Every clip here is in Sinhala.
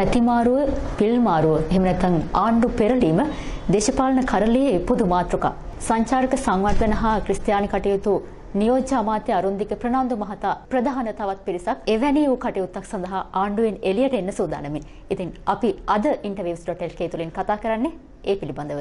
පැතිමාරුව පිල්මාරුව එහෙම නැත්නම් ආණ්ඩු පෙරලීම දේශපාලන කරළියේ පොදු මාතෘකා. සංචාරක සංවර්ධන හා ක්‍රිස්තියානි කටයුතු නියෝජ්‍ය අමාත්‍ය අරුන්දික ප්‍රනාන්දු මහතා ප්‍රධාන තවත් පිරිසක් එවැනි වූ කටයුත්තක් සඳහා ආණ්ඩුවෙන් එළියට එන්න සූදානමින්. ඉතින් අපි අද interviews.lk තුලින් කතා කරන්නේ ඒ පිළිබඳව.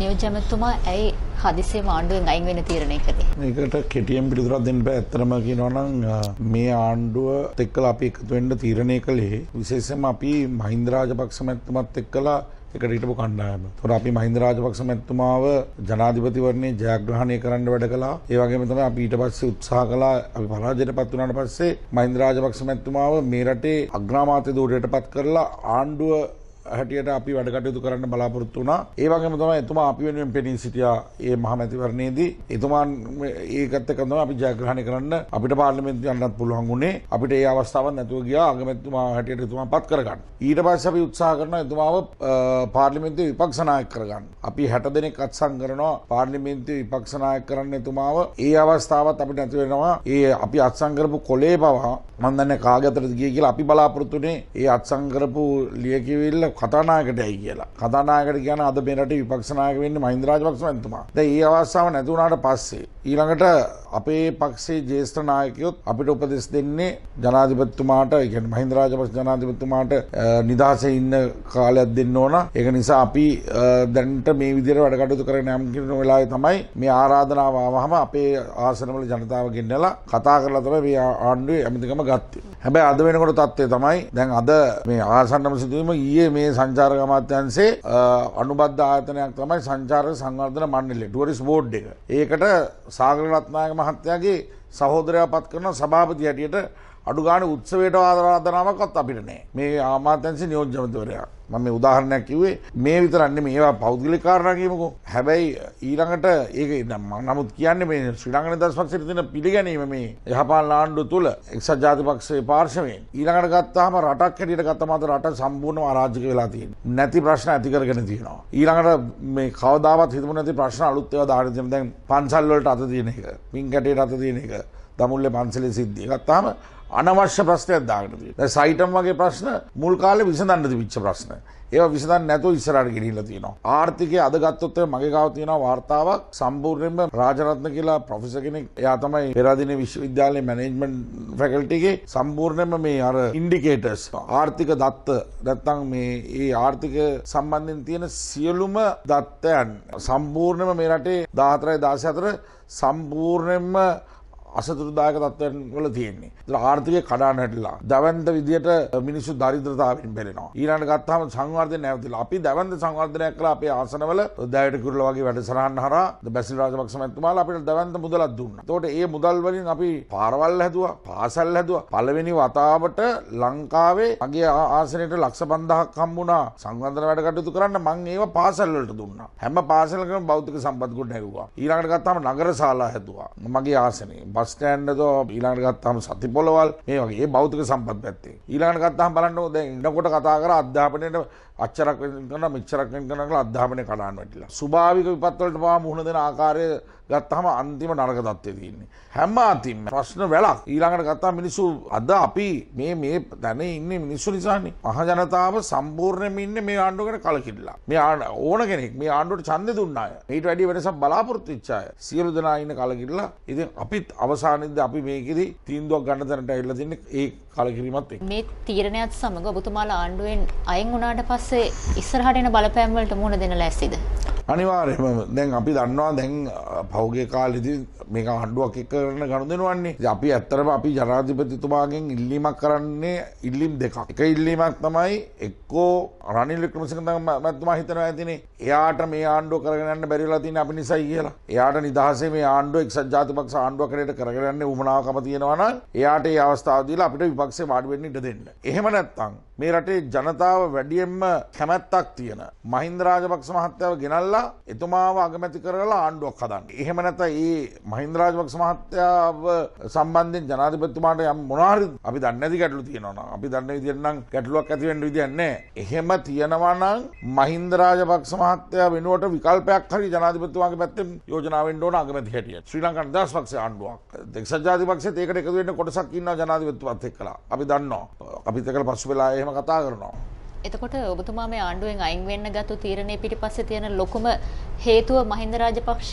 නියෝජ්‍යමතුමා ඇයි හදිසියේම ආණ්ඩුවෙන් අයින් වෙන තීරණය කළේ? මේකට කෙටියෙන් පිළිතුරක් දෙන්න බෑ. ඇත්තටම කියනවා නම් මේ ආණ්ඩුවත් එක්කලා අපි එකතු වෙන්න තීරණය කළේ විශේෂයෙන්ම අපි මහින්ද රාජපක්ෂ මැතිතුමත් එක්කලා එකට හිටපු කණ්ඩායම. ඒතොර අපි මහින්ද රාජපක්ෂ මැතිතුමාව ජනාධිපතිවරණේ ජයග්‍රහණය කරන්න වැඩ කළා. ඒ වගේම තමයි අපි ඊට පස්සේ උත්සාහ කළා අපි පරාජයටපත් වුණාට පස්සේ මහින්ද රාජපක්ෂ මැතිතුමාව මේ රටේ අග්‍රාමාත්‍ය ධූරයටපත් කරලා ආණ්ඩුව හැටියට අපි වැඩ කටයුතු කරන්න බලාපොරොත්තු වුණා. ඒ වගේම තමයි එතුමා අපි වෙනුවෙන් පෙනී සිටියා ඒ මහමැතිවරණයේදී. එතුමාන් ඒකත් එක්ක තමයි අපි ජයග්‍රහණය කරන්න අපිට පාර්ලිමේන්තුවට යන්නත් පුළුවන් වුණේ. අපිට ඒ අවස්ථාවක් නැතුව ගියා අගමැතිතුමා හැටියට එතුමා පත් කරගන්න. ඊට පස්සේ අපි උත්සාහ කරනවා එතුමාව පාර්ලිමේන්තුවේ විපක්ෂ නායක කරගන්න. අපි 60 දෙනෙක් අත්සන් කරනවා පාර්ලිමේන්තුවේ විපක්ෂ නායක කරන්න එතුමාව. ඒ අවස්ථාවත් අපිට නැති වෙනවා. ඒ අපි අත්සන් කරපු කොලේ පවා මම දන්නේ කාගේ අතටද ගියේ කියලා අපි බලාපොරොත්තු වෙන්නේ. ඒ අත්සන් කරපු ලියකියවිල්ල කතානායකටයි කියලා. කතානායකට කියන අද මේ රටේ විපක්ෂ නායක වෙන්නේ මහින්ද රාජපක්ෂ මැතිතුමා. දැන් මේ අවස්ථාව නැති වුණාට පස්සේ ඊළඟට අපේ පක්ෂයේ ජ්‍යෙෂ්ඨ නායකයොත් අපිට උපදෙස් දෙන්නේ ජනාධිපතිතුමාට, ඒ කියන්නේ මහින්ද රාජපක්ෂ ජනාධිපතිතුමාට නිදහසේ ඉන්න කාලයක් දෙන්න ඕන. ඒක නිසා අපි දැන්ට මේ විදිහට වැඩ කටයුතු කරගෙන යම් කිරණ වෙලාවේ තමයි මේ ආරාධනාව ආවහම අපේ ආසනවල ජනතාව ගෙන්නලා කතා කරලා තමයි මේ ආණ්ඩුවේ ඇමතිකම ගත්තේ. හැබැයි අද වෙනකොට තත්ත්වය තමයි දැන් අද මේ ආසන්නම සිදුවීම ඊයේ මේ මේ සංචාරක අමාත්‍යන්සේ අනුබද්ධ ආයතනයක් තමයි සංචාරක සංවර්ධන මණ්ඩලය ටුවරිස් බෝඩ් එක. ඒකට සාගර රත්නායක මහත්තයාගේ සහෝදරයා පත් කරන සභාපති හැටියට අඩුගාන උත්සවයට ආදරාධනාවකත් අපිට නෑ මේ ආමාතැන්සි නියෝජ්‍යමතවරයා මම උදාහරණයක් කිව්වේ මේ විතරන්නේ මේවා පෞද්ගලික කාරණාකිමකෝ හැබැයි ඊළඟට ඒක නමුත් කියන්නේ මේ ශ්‍රී ලංකන දස්පක්ෂයට තියෙන පිළිගැනීම මේ යහපාලන ආණ්ඩුව තුළ එක්සත් ජාතිපක්ෂයේ පාර්ශවයෙන් ඊළඟට ගත්තාම රටක් හැටියට ගත්තම අද රට සම්පූර්ණව අරාජක වෙලා තියෙනවා නැති ප්‍රශ්න ඇති කරගෙන තියෙනවා ඊළඟට මේ කවදාවත් හිතමු නැති ප්‍රශ්න අලුත් ඒවා දාගෙන තියෙන දැන් පන්සල් වලට අත තියෙන එක පින් කැටේට අත තියෙන එක දමුල්ලේ පන්සලේ සිද්ධිය ගත්තාම අනවශ්‍ය ප්‍රශ්නයක් දාගෙන තියෙනවා. සයිටම් වගේ ප්‍රශ්න මුල් කාලේ විසඳන්න තිබිච්ච ප්‍රශ්න. ඒවා විසඳන්න නැතුව ඉස්සරහට ගෙනිහිලා තියෙනවා. ආර්ථිකය අද ගත්තොත් මගේ ගාව තියෙන වාර්තාවක් සම්පූර්ණයෙන්ම රාජරත්න කියලා ප්‍රොෆෙසර් කෙනෙක්. එයා තමයි පෙරදින විශ්වවිද්‍යාලයේ මැනේජ්මන්ට් ෆැකල්ටි එකේ සම්පූර්ණයෙන්ම මේ අර ඉන්ඩිකේටර්ස් ආර්ථික දත්ත නැත්තම් මේ ඒ ආර්ථික සම්බන්ධයෙන් තියෙන සියලුම දත්තයන් සම්පූර්ණයෙන්ම මේ රටේ 14 14 සම්පූර්ණයෙන්ම අසතුරුදායක තත්ත්වයන් වල තියෙන්නේ. ඒතර ආර්ථිකය කඩාන හැටලා. දවන්ත විදියට මිනිස්සු දරිද්‍රතාවයෙන් පෙළෙනවා. ඊළඟට ගත්තාම සංවර්ධනය නැවතිලා. අපි දවන්ත සංවර්ධනයක් කළා අපේ ආසනවල දෑයට කුරුල වගේ වැඩසටහන් හරහා බැසිල් රාජපක්ෂ මැතිතුමාලා අපිට දවන්ත මුදලක් දුන්නා. ඒතකොට ඒ මුදල් වලින් අපි පාරවල් හැදුවා, පාසල් හැදුවා. පළවෙනි වතාවට ලංකාවේ මගේ ආසනයට ලක්ෂ 5000ක් හම්බුණා. සංවර්ධන වැඩ කටයුතු කරන්න මම ඒව පාසල් වලට දුන්නා. හැම පාසලකම භෞතික සම්පත් ගොඩ නැගුවා. ඊළඟට ගත්තාම නගර ශාලා හැදුවා. මගේ ආසනේ බස්ටෑන්ඩදෝ ඊලාට ගත්තහම සති පොළවල් මේ වගේ බෞතික සම්පත් පැත්තේ. ඊලාට ගත්තහම් බලන්න දැන් ඉන්නකොට කතා කර අධ්‍යාපනයට අච්චරක් වෙන මෙච්චරක් වෙන කරනකල අධ්‍යාපනය කඩාන වැටිලා. ස්වභාවික විපත් වලට පවා මුහුණ දෙන ආකාරය ගත්තහම අන්තිම නරක තත්ත්වයේ තියෙන්නේ. හැම අතින්ම ප්‍රශ්න වැලක් ඊළඟට ගත්තා මිනිස්සු අද අපි මේ මේ තැනේ ඉන්නේ මිනිස්සු නිසානේ. මහ ජනතාව සම්පූර්ණයෙන්ම ඉන්නේ මේ ආණ්ඩුවකට කලකිරිලා. මේ ඕන කෙනෙක් මේ ආණ්ඩුවට ඡන්දෙ දුන්න අය. ඊට වැඩි වෙනසක් බලාපොරොත්තු වෙච්ච අය. සියලු දෙනා ඉන්න කලකිරිලා. ඉතින් අපිත් අව අවසානද අපි මේකෙද තීන්දුවක් ගන්න තැනට ඇල්ල දෙන්න ඒ කලකිරීමත් මේ තීරණයත් සමඟ ඔබතුමාලා ආණ්ඩුවෙන් අයින් වුණාට පස්සේ ඉස්සරහටන බලපෑම්වලට මුණ දෙන ලැස්සිද. අනිවාර්යම දැන් අපි දන්නවා දැන් පෞගේ කාලෙදි මේක හඩුවක් එක කරන ගණුදෙනවන්නේ අපි ඇත්තරම අපි ජනාධිපතිතුමාගෙන් ඉල්ලීමක් කරන්නේ ඉල්ලිම් දෙකක් එක ඉල්ලීමක් තමයි එක්කෝ රනිල් වික්‍රමසිංහ මැතිතුමා හිතනවා ඇතිනේ එයාට මේ ආණ්ඩුව කරගෙන යන්න බැරිලා තියෙන අපි නිසායි කියලා එයාට නිදහසේ මේ ආණ්ඩුව එක්සත් ජාතික පක්ෂ ආණ්ඩුවක් කරේට කරගෙන යන්න උවමනාවකම තියෙනවා නම් එයාට ඒ අවස්ථාව දීලා අපිට විපක්ෂේ වාඩි වෙන්න ඉඩ දෙන්න එහෙම නැත්නම් මේ රටේ ජනතාව වැඩියෙන්ම කැමැත්තක් තියෙන මහින්ද රාජපක්ෂ මහත්තයාව ගෙනල්ලා එතුමාව අගමැති කරලා ආණ්ඩුවක් හදන්න එහෙම නැත්නම් ඒ මහින්දරාජමක්ෂ මහත්තයාව සම්බන්ධෙන් ජනාධිපත්තුමාට යම් මොනාරි අපි දන්නැති ගැටලු තියෙනවා අපි දන්න විදිරනම් ගැටලුවක් ඇතිවෙන්ට විදින්නේ එහෙම තියෙනවානම් මහින්දරාජපක්ෂ මහත්තය වෙනුවට විකල්පයක් හරි ජනාධිපත්තුවාගේ පැත්තෙන් යෝජනාවෙන් ඕන අගමැති හැටිය ශ්‍රී ලංකන් දස් පක්ෂ ආණ්ඩුවක් දෙක්ෂ ජාතිපක්ෂ ඒකට එකතුවෙන්න කොටසක් ඉන්න ජනාධිපත්තුවත් එක් කලා අපි දන්නවා අපිත් එකල පසු වෙලා එහෙම කතා කරනවා එතකොට ඔබතුමා මේ ආණ්ඩුවෙන් අයින් වෙන්න ගත්තු තීරණය පිටිපස්සේ තියෙන ලොකුම හේතුව මහින්ද රාජපක්ෂ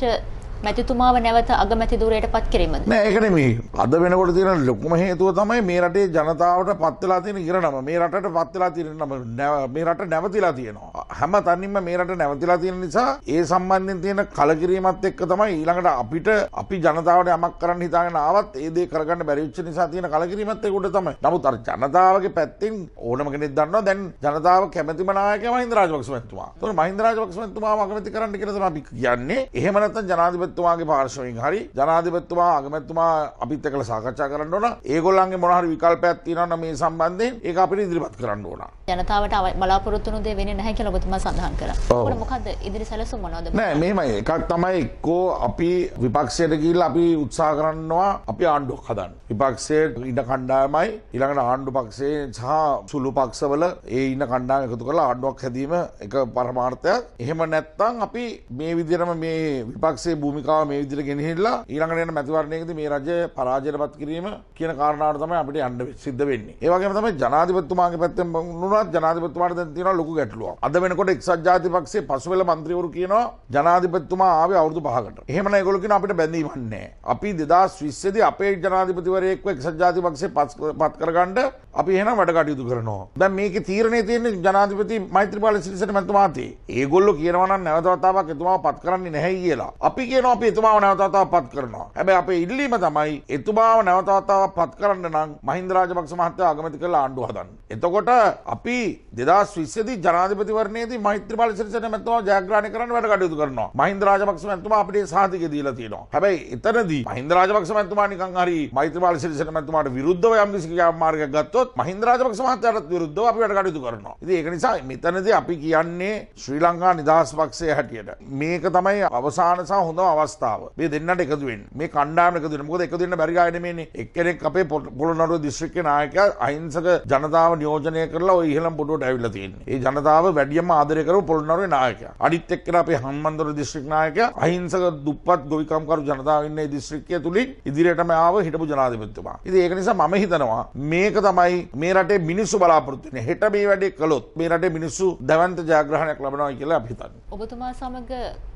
මැතිතුමාව නැවත අගමැති ධූරයට පත් කිරීමද නෑ ඒක නෙමෙයි අද වෙනකොට තියෙන ලොකුම හේතුව තමයි මේ රටේ ජනතාවට පත් වෙලා තියෙන ඉරණම මේ රටට පත් වෙලා තියෙන නම මේ රට නැවතිලා තියෙනවා හැම තැනින්ම මේ රට නැවතිලා තියෙන නිසා ඒ සම්බන්ධයෙන් තියෙන කලකිරීමත් එක්ක තමයි ඊළඟට අපිට අපි ජනතාවට යමක් කරන්න හිතාගෙන ආවත් ඒ දේ කරගන්න බැරි වෙච්ච නිසා තියෙන කලකිරීමත් ඒක උඩ තමයි නමුත් අර ජනතාවගේ පැත්තෙන් ඕනම කෙනෙක් දන්නවා දැන් ජනතාව කැමැතිම නායකයා මහින්ද රාජපක්ෂ මැතිතුමා එතකොට මහින්ද රාජපක්ෂ මැතිතුමාව අගමැති කරන්න කියලා තමයි අපි කියන්නේ එහෙම නැත්නම් ජනාධිපති අගමැත්තුමාගේ පාර්ශවයෙන් හරි ජනාධිපත්තුමා අගමැත්තුමා අපිත් එක්කලා සාකච්ඡා කරන්න ඕන. ඒගොල්ලන්ගේ මොන හරි විකල්පයක් තියෙනවා නම් මේ සම්බන්ධයෙන් ඒක අපිට ඉදිරිපත් කරන්න ඕන. ජනතාවට බලාපොරොත්තු වුණු දේ වෙන්නේ නැහැ කියලා ඔබතුමා සඳහන් කරා. ඒකට මොකද්ද ඉදිරි සැලසුම් මොනවද? නෑ මෙහෙමයි එකක් තමයි එක්කෝ අපි විපක්ෂයට ගිහිල්ලා අපි උත්සාහ කරනවා අපි ආණ්ඩුවක් හදන්න. විපක්ෂයේ ඉන්න කණ්ඩායමයි ඊළඟට ආණ්ඩු පක්ෂයේ සහ සුළු පක්ෂවල ඒ ඉන්න කණ්ඩායම එකතු කරලා ආණ්ඩුවක් හැදීම එක පරමාර්ථයක්. එහෙම නැත්නම් අපි මේ විදිහටම මේ විපක්ෂයේ භූමික භූමිකාව මේ විදිහට ගෙනහිල්ලා ඊළඟට යන මැතිවරණයකදී මේ රජය පරාජයටපත් කිරීම කියන කාරණාවට තමයි අපිට යන්න සිද්ධ වෙන්නේ. ඒ වගේම තමයි ජනාධිපතිතුමාගේ පැත්තෙන් වුණත් ජනාධිපතිතුමාට දැන් තියෙනවා ලොකු ගැටලුවක්. අද වෙනකොට එක්සත් ජාතික පක්ෂයේ පසුවෙල මන්ත්‍රීවරු කියනවා ජනාධිපතිතුමා ආවේ අවුරුදු 5කට. එහෙමනම් ඒගොල්ලෝ කියන අපිට බැඳීමක් නැහැ. අපි 2020 අපේ ජනාධිපතිවරයෙක්ව එක්සත් ජාතික පක්ෂයේ පත් කරගන්න අපි එහෙනම් වැඩ කටයුතු කරනවා. දැන් මේකේ තීරණය තියෙන්නේ ජනාධිපති මෛත්‍රීපාල සිරිසේන මැතිතුමාතේ. ඒගොල්ලෝ කියනවා නම් නැවත වතාවක් එතුමාව පත් කරන්නේ නැහැ කියලා. අපි කියන කියනවා අපි එතුමාව නැවතතාව පත් කරනවා. හැබැයි අපේ ඉල්ලීම තමයි එතුමාව නැවතතාව පත් කරන්න නම් මහින්ද රාජපක්ෂ මහත්තයා අගමැති කරලා ආණ්ඩුව හදන්න. එතකොට අපි 2020 ජනාධිපතිවරණයේදී මෛත්‍රීපාල සිරිසේන මැතිතුමා ජයග්‍රහණය කරන්න වැඩ කටයුතු කරනවා. මහින්ද රාජපක්ෂ මැතිතුමා අපිට සහතිකය දීලා තියෙනවා. හැබැයි එතනදී මහින්ද රාජපක්ෂ මැතිතුමා නිකන් හරි මෛත්‍රීපාල සිරිසේන මැතිතුමාට විරුද්ධව යම් කිසි ක්‍රියාමාර්ගයක් ගත්තොත් මහින්ද රාජපක්ෂ මහත්තයාට විරුද්ධව අපි වැඩ කටයුතු කරනවා. ඉතින් ඒක නිසා මෙතනදී අපි කියන්නේ ශ්‍රී ලංකා නිදහස් පක්ෂය හැටියට මේක තමයි අවසාන සහ හොඳ අවස්ථාව මේ දෙන්නට එකතු වෙන්න මේ කණ්ඩායම එකතු වෙන්න මොකද එකතු වෙන්න බැරි අය නෙමෙයිනේ එක්කෙනෙක් අපේ පොළොන්නරුව දිස්ත්‍රික්කේ නායකයා අහිංසක ජනතාව නියෝජනය කරලා ওই ඉහළම පුටුවට ඇවිල්ලා තියෙන්නේ ඒ ජනතාව වැඩියෙන්ම ආදරය කරපු පොළොන්නරුවේ නායකයා අනිත් එක්කෙනා අපේ හම්බන්තොට දිස්ත්‍රික් නායකයා අහිංසක දුප්පත් ගොවිකම්කරු ජනතාව ඉන්න ඒ දිස්ත්‍රික්කය තුලින් ඉදිරියටම ආව හිටපු ජනාධිපතිතුමා ඉතින් ඒක නිසා මම හිතනවා මේක තමයි මේ රටේ මිනිස්සු බලාපොරොත්තු වෙන්නේ හෙට මේ වැඩේ කළොත් මේ රටේ මිනිස්සු දවන්ත ජයග්‍රහණයක් ලබනවා කියලා අපි හිතන්නේ ඔබතුමා සමග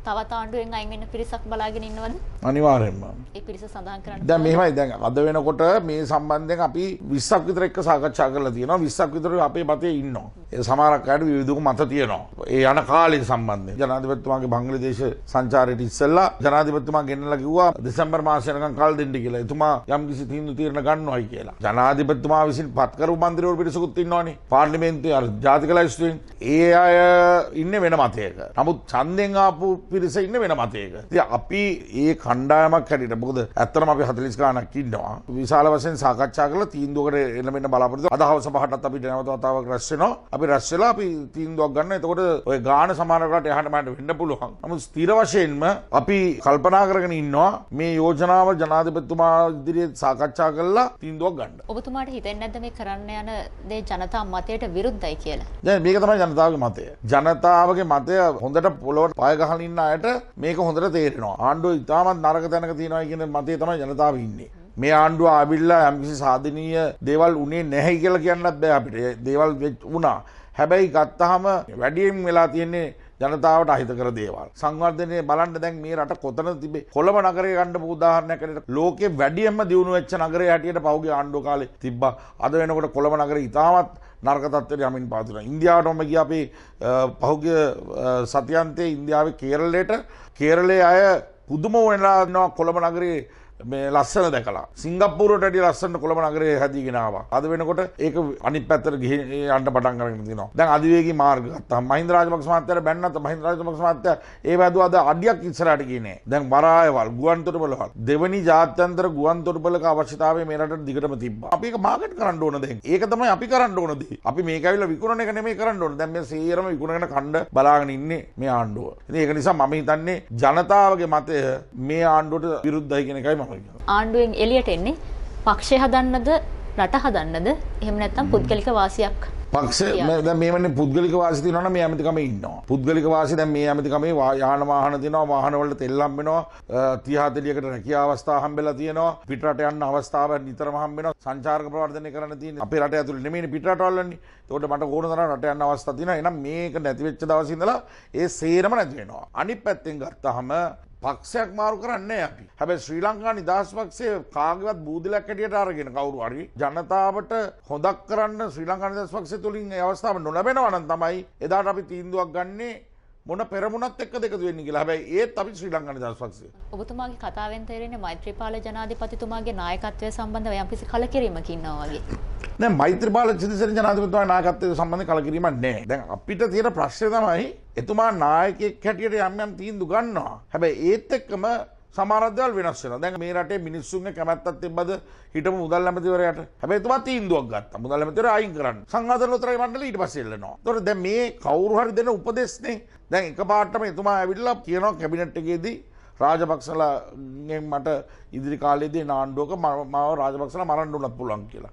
තවත් ආණ්ඩුවෙන් අයින් වෙන පිරිසක් බලාගෙන ඉන්නවද අනිවාරෙන්ම පිරිස සඳහන් කරන්න දැ මෙමයි දැන් අද වෙනකොට මේ සම්බන්ධයෙන් අපි විස්සක් විතර එක්ක සාකච්ඡා කරලා තියෙනවා විස්සක් විතර අපේ පතේ ඉන්නවා ඒ සමහරක්කායට විවිධක මත තියෙනවා ඒ යන කාලේ සම්බන්ධයෙන් ජනාධිපතිතුමාගේ බංග්ලාදේශ සංචාරයට ඉස්සෙල්ලා ජනාධිපතිතුමා ගෙන්නලා කිව්වා දෙසැම්බර් මාසය වෙනකන් කාල දෙන්න කියලා එතුමා යම්කිසි තීන්දුව තීරණ ගන්නවයි කියලා ජනාධිපතිතුමා විසින් පත් කරපු මන්ත්‍රීවරු පිරිසකුත් ඉන්නවනේ පාර්ලිමේන්තුවේ අර ජාතික ලයිස්තුවෙන් ඒ අය ඉන්නේ වෙන මතයක නමුත් ඡන්දෙන් ආපු පිරිස ඉන්නේ වෙන මතයක ඉතින් අපි ඒ කණ්ඩායමක් හැටියට මොකද ඇත්තටම අපි 40 ගාණක් ඉන්නවා විශාල වශයෙන් සාකච්ඡා කරලා තීන්දුවකට එන්න මෙන්න බලාපොරොත්තු අදහවස පහටත් අපිට නැවත වතාවක් රැස් වෙනවා අපි රැස් වෙලා අපි තීන්දුවක් ගන්න එතකොට ඔය ගාන සමානකට එහාට මට වෙන්න පුළුවන් නමුත් ස්ථිර වශයෙන්ම අපි කල්පනා කරගෙන ඉන්නවා මේ යෝජනාව ජනාධිපතිතුමා ඉදිරියේ සාකච්ඡා කරලා තීන්දුවක් ගන්න ඔබතුමාට හිතෙන්නේ නැද්ද මේ කරන්න යන දේ ජනතා මතයට විරුද්ධයි කියලා දැන් මේක තමයි ජනතාවගේ මතය ජනතාවගේ මතය හොඳට පොළොවට පය ගහලා ඉන්න අයට මේක හොඳට තේරෙනවා තියෙනවා ආණ්ඩුව ඉතාමත් නරක තැනක තියෙනවා කියන මතේ තමයි ජනතාව ඉන්නේ මේ ආණ්ඩුව ආවිල්ලා යම්කිසි සාධනීය දේවල් උනේ නැහැ කියලා කියන්නත් බෑ අපිට දේවල් වුණා හැබැයි ගත්තාම වැඩියෙන් වෙලා තියෙන්නේ ජනතාවට අහිතකර දේවල් සංවර්ධනය බලන්න දැන් මේ රට කොතන තිබේ කොළඹ නගරේ ගන්න උදාහරණයක් ඇරෙට ලෝකේ වැඩියෙන්ම දියුණු වෙච්ච නගරය හැටියට පහුගිය ආණ්ඩුව කාලේ තිබ්බා අද වෙනකොට කොළඹ නගරේ ඉතාමත් නර්ග තත්වයට යමින් පාතින. ඉන්දියාවටම ගිය අපි පහුගිය සතියන්තයේ ඉන්දියාවේ කේරලයට කේරලේ අය පුදුම වෙලා ඉන්නවා කොළඹ නගරේ මේ ලස්සන දැකලා සිංගප්පූරටට ලස්සන්න කොළඹ නගරේ හැදීගෙනවා අද වෙනකොට ඒක අනි පැත්තර ගිහ අන්ට පටන් කරගෙන තිනවා දැන් අධිවේගේ මාර්ගත් මහින්ද රාජපක්ෂ මහත්තයාට බැන්නත් මහින්ද රාජපක්ෂ මහත්තයා ඒ වැදුව අද අඩියක් ඉස්සරහට ගියේ දැන් වරායවල් ගුවන්තොටුපළවල් දෙවනි ජාත්‍යන්තර ගුවන්තොටුපළක අවශ්‍යතාවය මේ රටට දිගටම තිබ්බා අපි ඒක මාකට් කරන්න ඕන දැන් ඒක තමයි අපි කරන්න ඕන දේ අපි මේක ඇවිල්ලා විකුණන එක නෙමෙයි කරන්න ඕන දැන් මේ සීරම විකුණගෙන කණ්ඩ බලාගෙන ඉන්නේ මේ ආණ්ඩුව ඉතින් ඒක නිසා මම හිතන්නේ ජනතාවගේ මතය මේ ආණ්ඩුවට විරුද්ධයි කියන එකයි මම ආණ්ඩුවෙන් එලියට එන්නේ පක්ෂය හදන්නද රට හදන්නද එහෙම නැත්තම් පුද්ගලික වාසියක් පක්ෂ මේමන පුද්ගලික වාසි නන මේ ඇමතිකම ඉන්නවා පුද්ගලික වාසි දැ මේ ඇමතිකමේ යාන වාහන තිනවා වාහනවලට තෙල්ලම්බෙනවා තිහාතලියකට රැකිය අවස්ථා හම්බෙලා තියෙනවා පිටරට යන්න අවස්ථාව නිතරම හම්බෙන සංචාර්ක ප්‍රවර්ධනය කරන තිය අප රට ඇතුළ නෙමේ පිටවල්ලන්නේ තොට මට ගෝනදර රට යන්න අවස්ථා තින එනම් මේක නැතිවෙච්ච දවසිදලා ඒ සේරම නැතිවෙනවා අනි පැත්තෙන් ගත්තහම පක්ෂයක් මාරු කරන්න අපි හැබැ ශ්‍රී ලංකා නිදහස් පක්ෂේ කාගවත් බූදලක් කැටියට අරගෙන කවරු අරි ජනතාවට හොදක් කරන්න ශ්‍රී ලංකා නිදහස් පක්ෂ තුළින් අවස්ථාව නොලැබෙනවනන් තමයි එදාට අපි තීන්දුවක් ගන්නේ මොන පෙරමුණත් එක් දෙක වෙන්න කියලා හැබැයි ඒත් අපි ශ්‍රී ලංකා නිදහස් පක්ෂය. ඔබතුමාගේ කතාවෙන් තේරෙන්නේ මෛත්‍රීපාල ජනාධිපතිතුමාගේ නායකත්වය සම්බන්ධව යම්කිසි කලකිරීමක් ඉන්නවා වගේ. දැන් මෛත්‍රී පාල චිතිසරණ ජනාධිපතිතුමා නායකත්වයට සම්බන්ධ කලකිරීමක් නැහැ. දැන් අපිට තියෙන ප්‍රශ්නේ තමයි එතුමා නායකයෙක් හැටියට යම් යම් තීන්දු ගන්නවා. හැබැයි ඒත් එක්කම සමහර දේවල් වෙනස් වෙනවා. දැන් මේ රටේ මිනිස්සුන්ගේ කැමැත්තක් තිබ්බද හිටපු මුදල් ඇමතිවරයාට. හැබැයි එතුමා තීන්දුවක් ගත්තා. මුදල් ඇමතිවරයා අයින් කරන්න. සංඝාතන උත්තරයි මණ්ඩලය ඊට පස්සේ එල්ලනවා. ඒතකොට දැන් මේ කවුරු හරි දෙන උපදේශනේ දැන් එකපාරටම එතුමා ඇවිල්ලා කියනවා කැබිනට් එකේදී රාජපක්ෂලා මට ඉදිරි කාලයේදී නාණ්ඩුවක මාව රාජපක්ෂලා මරන්න උනත් පුළුවන් කියලා.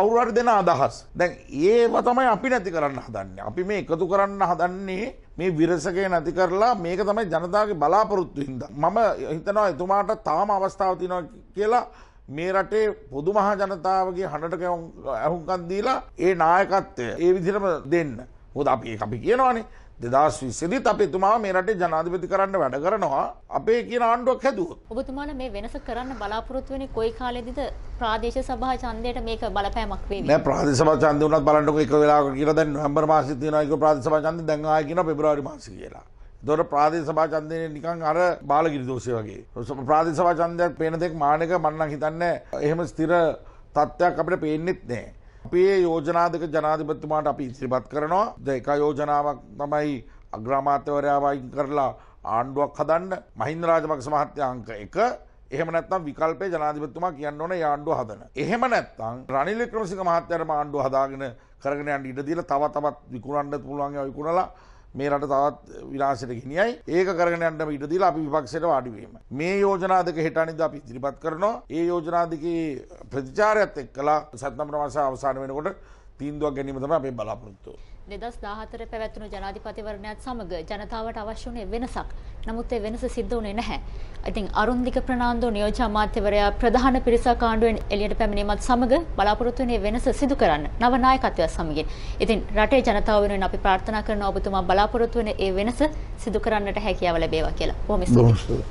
කවුරුහරි දෙන අදහස්. දැන් ඒව තමයි අපි නැති කරන්න හදන්නේ. අපි මේ එකතු කරන්න හදන්නේ මේ විරසකය නැති කරලා මේක තමයි ජනතාවගේ බලාපොරොත්තු හින්දා. මම හිතනවා එතුමාට තාම අවස්ථාව තියෙනවා කියලා මේ රටේ පොදු මහා ජනතාවගේ හඬට ඇහුම්කන් දීලා ඒ නායකත්වය ඒ විදිහටම දෙන්න. මොකද අපි අපි කියනවානේ දෙදස් විසිරිත් අපි තුමා මේ රටේ ජනාධිපති කරන්න වැඩ කරනවා අපේ කියන ආණ්ඩුවක් හැදුවොත්. ඔබතුමාන මේ වෙනස කරන්න බලාපොරොත්තු වෙන්නේ කොයි කාලෙදිද ප්‍රාදේශ සභා ඡන්දයට මේක බලපෑමක් වේවි? නෑ ප්‍රාදේශ සභා ඡන්දය උනත් බලන්නකො එක වෙලාවක කියලා දැන් නොවැම්බර් මාසෙත් තියෙනවා ඒක ප්‍රාදේශ සභා ඡන්දය දැන් ආයෙ කියනවා පෙබරවාරි මාසෙ කියලා. දොර ප්‍රාදේශ සභා ඡන්දේ නිකන් අර බාලගිරි දෝෂය වගේ. ප්‍රාදේශ සභා ඡන්දයක් පේන දෙයක් මානක මන්නම් හිතන්නේ එහෙම ස්ථිර තත්ත්වයක් අපිට පේන්නෙත් නෑ. අපේ යෝජනාදක ජනාධිපතුමාට අපි ඉසිරිපත් කරනවා ද එක යෝජනාවක් තමයි අග්‍රාමාත්‍යවරයාවයින් කරලා ආණ්ඩුවක් හදන්න මහින්ද රාජපක්ෂ මහත්තයා අංක එක එහෙම නැත්තම් විකල්පේ ජනාධිපතිතුමා කියන්න ඕන ආණ්ඩුව හදන. එහෙම නැත්තම් රනිල් වික්‍රමසිංහ මහත්තයාට ආණ්ඩුව හදාගෙන කරගෙන යන්න ඉඩ දීලා තව තවත් විකුණන්න පුළුවන් ඒවා විකුණලා මේ රට තවත් විලාසට ගෙනියයි ඒක කරගෙන යන්න ඊට දීලා අපි විපක්ෂයට වාඩි වීම. මේ යෝජනා දෙක හෙට අනිද්දා අපි ඉදිරිපත් කරනවා. ඒ යෝජනා දෙකේ ප්‍රතිචාරයත් එක්කලා සත්නම් මාස අවසන් වෙනකොට තීන්දුවක් ගැනීම තමයි අපේ බලාපොරොත්තුව. දෙදස් දාහතර පැවැත්වුණු ජනාධිපතිවරණයත් සමඟ ජනතාවට අවශ්‍ය වනේ වෙනසක් නමුත් ඒ වෙනස සිද්ධ වනේ නැහැ. ඉතින් අරුන්දික ප්‍රනාන්දු නියෝජ්‍යාමාත්‍යවරයා ප්‍රධාන පිරිසක් ආණ්ඩුවෙන් එළියට පැමිණීමත් සමග බලාපොරොත්තු වනේ වෙනස සිදු කරන්න නව නායකත්වයක් සමගින්. ඉතින් රටේ ජනතාව වෙනුවෙන් අපි ප්‍රාර්ථනා කරනවා ඔබතුමා බලාපොරොත්තු වන ඒ වෙනස සිදු කරන්නට හැකියාව ලැබේවා කියලා. බොහොම ස්තුතියි.